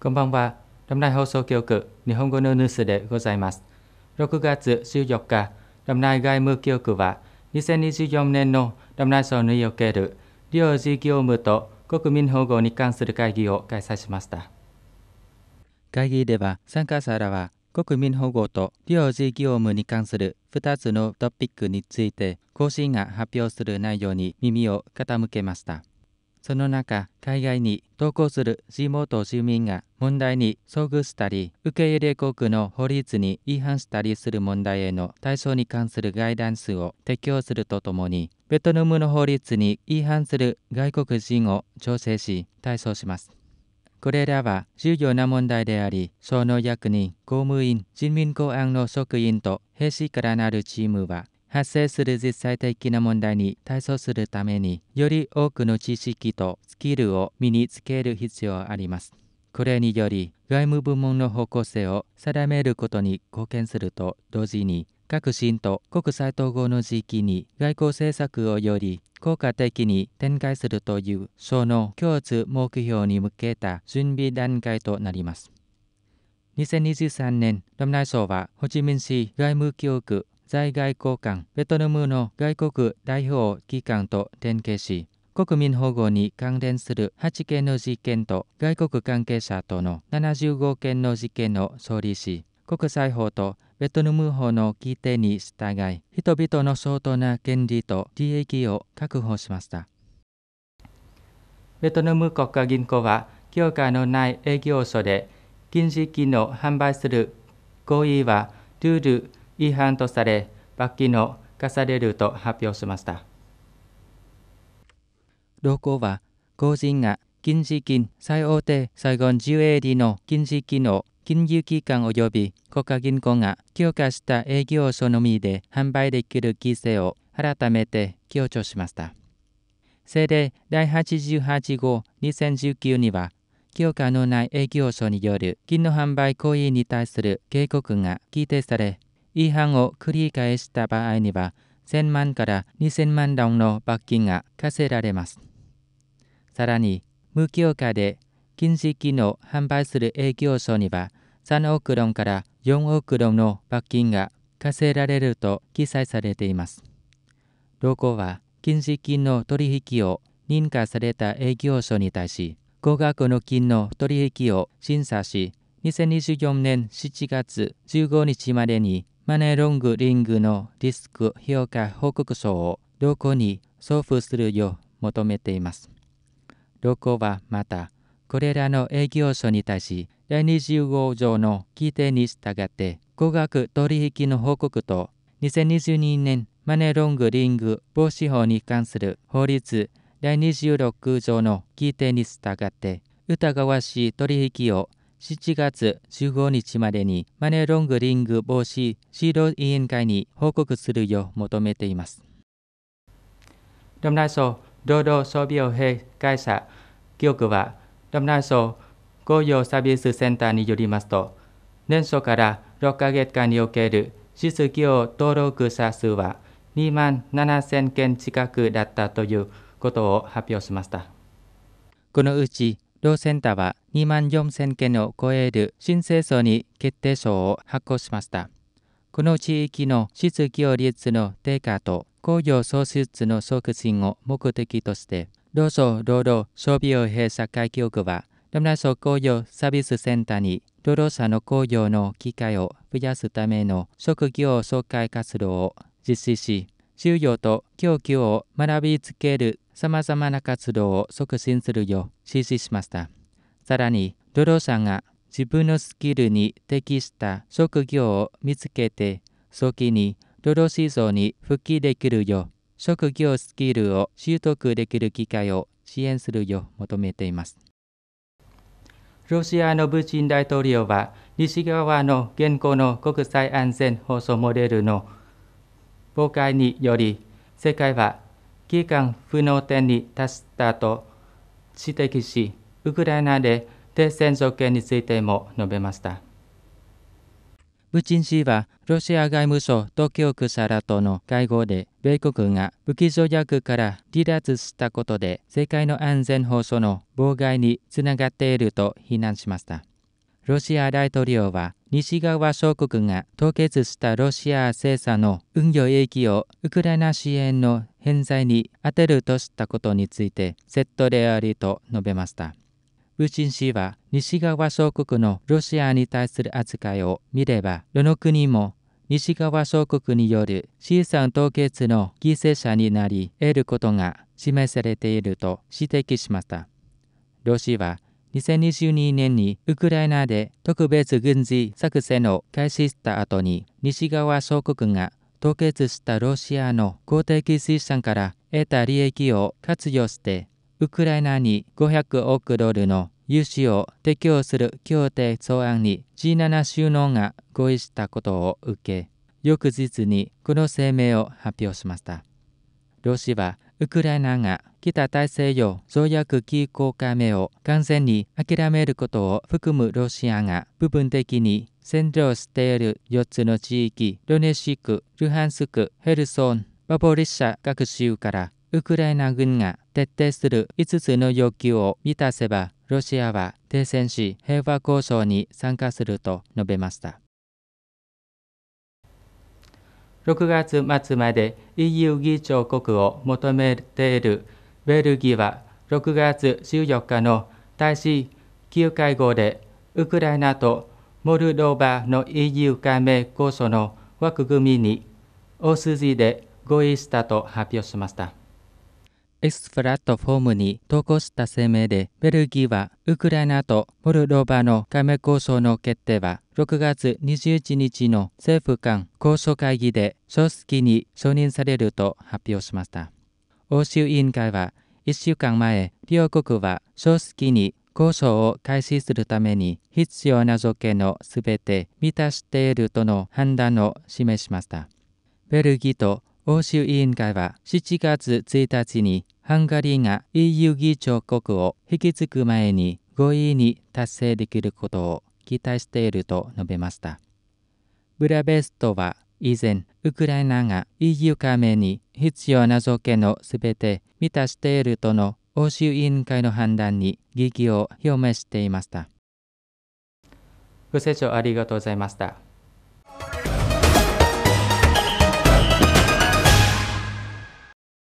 こんばんは。ラムライ放送局日本語のニュースでございます。6月14日、ラムライ外務局は、2024年のラムライ省における利用事業務と国民保護に関する会議を開催しました。会議では、参加者らは、国民保護と利用事業務に関する2つのトピックについて、更新が発表する内容に耳を傾けました。その中、海外に投稿する地元住民が問題に遭遇したり、受け入れ国の法律に違反したりする問題への対象に関するガイダンスを提供するとともに、ベトナムの法律に違反する外国人を調整し、対象します。これらは重要な問題であり、その役人、公務員、人民公安の職員と兵士からなるチームは、発生する実際的な問題に対処するためにより多くの知識とスキルを身につける必要があります。これにより外務部門の方向性を定めることに貢献すると同時に革新と国際統合の時期に外交政策をより効果的に展開するというその共通目標に向けた準備段階となります。2023年、ロムナイ省はホチミン市外務教育在外交官、ベトナムの外国代表機関と連携し、国民保護に関連する8件の事件と外国関係者との75件の事件を処理し、国際法とベトナム法の規定に従い、人々の相当な権利と利益を確保しました。ベトナム国家銀行は、強化のない営業所で、金止機能販売する行為は、ルール違反とされ罰金の課されると発表しました同後は個人が金事金最大手サイゴン 10AD の金事金を金融機関及び国家銀行が強化した営業所のみで販売できる規制を改めて強調しました。政令第88号2019には、強化のない営業所による金の販売行為に対する警告が規定され、違反を繰り返した場合には、1000万から2000万ドンの罰金が課せられます。さらに、無許可で禁止機能販売する営業所には、3億ドンから4億ドンの罰金が課せられると記載されています。ロゴは、禁止金の取引を認可された営業所に対し、高額の金の取引を審査し、2024年7月15日までにマネーロングリングのリスク評価報告書を同行に送付するよう求めています。同行はまた、これらの営業所に対し、第20号上の規定に従って、高額取引の報告と、2022年マネーロングリング防止法に関する法律第26条の規定に従って、疑わしい取引を7月15日までにマネーロングリング防止指導委員会に報告するよう求めています。ドムナイソ労働装備用兵会社記憶はドムナイソ工業サービスセンターによりますと年初から6ヶ月間における指数企業登録者数は2万7000件近くだったということを発表しました。このうち両センターは2万4000件を超える申請層に決定書を発行しました。この地域の失業率の低下と工業創出の促進を目的として、労働労働傷病閉社会局は、南南省工業サービスセンターに労働者の工業の機会を増やすための職業紹介活動を実施し、就業と供給を学びつける様々な活動を促進するよう指示しました。さらに、労働者が自分のスキルに適した職業を見つけて、早期にドロ働市場に復帰できるよう、職業スキルを習得できる機会を支援するよう求めています。ロシアのプーチン大統領は、西側の現行の国際安全放送モデルの崩壊により、世界は機間不能点に達したと指摘し、ウクライナで停戦条件についても述べました。プーチン氏はロシア外務省東京区サラとの会合で米国が武器条約から離脱したことで世界の安全保障の妨害につながっていると非難しました。ロシア大統領は西側諸国が凍結したロシア制裁の運用益をウクライナ支援の返済に充てるとしたことについてセットでありと述べました。プーチン氏は西側諸国のロシアに対する扱いを見れば、どの国も西側諸国による資産凍結の犠牲者になり得ることが示されていると指摘しました。ロシアは2022年にウクライナで特別軍事作戦を開始した後に西側諸国が凍結したロシアの公的水産から得た利益を活用してウクライナに500億ドルの融資を提供する協定草案に G7 首脳が合意したことを受け翌日にこの声明を発表しました。ロシアはウクライナが北大西洋条約機構加盟を完全に諦めることを含むロシアが部分的に占領している4つの地域、ドネシク、ルハンスク、ヘルソン、バボリッシャ各州からウクライナ軍が徹底する5つの要求を満たせば、ロシアは停戦し平和交渉に参加すると述べました。6月末まで EU 議長国を求めているウェルギーは6月14日の大使級会合でウクライナとモルドバの EU 加盟構想の枠組みに大筋で合意したと発表しました。X プラットフォームに投稿した声明で、ベルギーはウクライナとモルドバの加盟交渉の決定は6月21日の政府間交渉会議で正式に承認されると発表しました。欧州委員会は1週間前、両国は正式に交渉を開始するために必要な条件のすべて満たしているとの判断を示しました。ベルギーと欧州委員会は7月1日にハンガリーが EU 議長国を引き継ぐ前に合意に達成できることを期待していると述べました。ブラベストは以前、ウクライナが EU 加盟に必要な条件をすべて満たしているとの欧州委員会の判断に疑義を表明していました。ご清聴ありがとうございました。